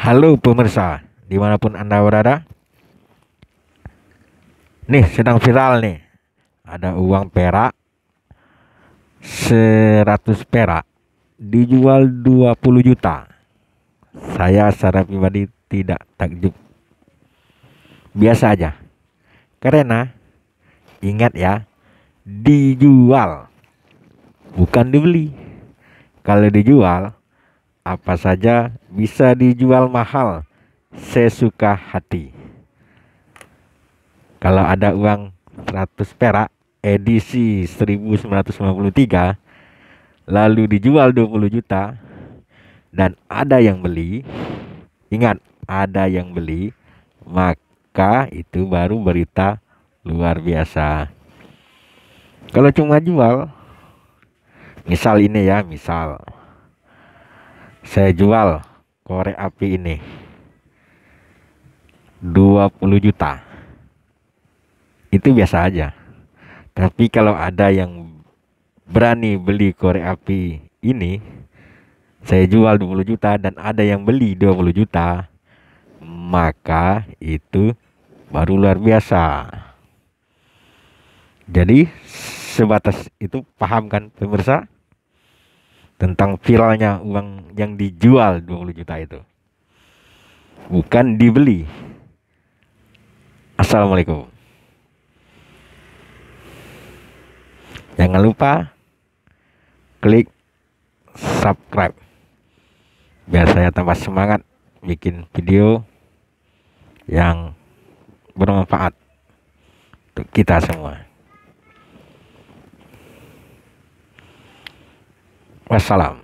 Halo pemirsa, dimanapun Anda berada. Nih, sedang viral nih. Ada uang perak 100 perak dijual 20 juta. Saya secara pribadi tidak takjub. Biasa aja. Karena ingat ya, dijual bukan dibeli. Kalau dijual apa saja bisa dijual mahal sesuka hati. Kalau ada uang 100 perak edisi 1993 lalu dijual 20 juta dan ada yang beli, ingat ada yang beli, maka itu baru berita luar biasa. Kalau cuma jual, misal ini ya, misal saya jual korek api ini 20 juta itu biasa aja tapi kalau ada yang berani beli korek api ini saya jual 20 juta dan ada yang beli 20 juta maka itu baru luar biasa jadi sebatas itu paham kan pemirsa tentang viralnya uang yang dijual 20 juta itu. Bukan dibeli. Assalamualaikum. Jangan lupa klik subscribe biar saya tambah semangat bikin video yang bermanfaat untuk kita semua. Wassalam.